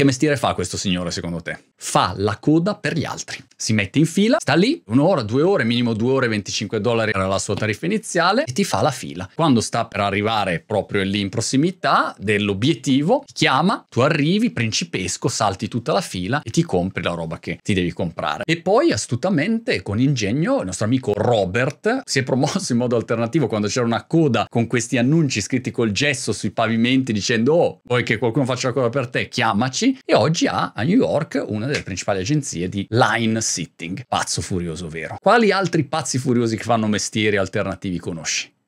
Che mestiere fa questo signore secondo te? Fa la coda per gli altri. Si mette in fila, sta lì, un'ora, due ore, minimo due ore, 25 dollari era la sua tariffa iniziale e ti fa la fila. Quando sta per arrivare proprio lì in prossimità dell'obiettivo, chiama, tu arrivi, principesco, salti tutta la fila e ti compri la roba che ti devi comprare. E poi astutamente, con ingegno, il nostro amico Robert si è promosso in modo alternativo quando c'era una coda con questi annunci scritti col gesso sui pavimenti dicendo oh, vuoi che qualcuno faccia la coda per te? Chiamaci e oggi ha a New York una delle principali agenzie di line sitting. Pazzo furioso, vero? Quali altri pazzi furiosi che fanno mestieri alternativi conosci?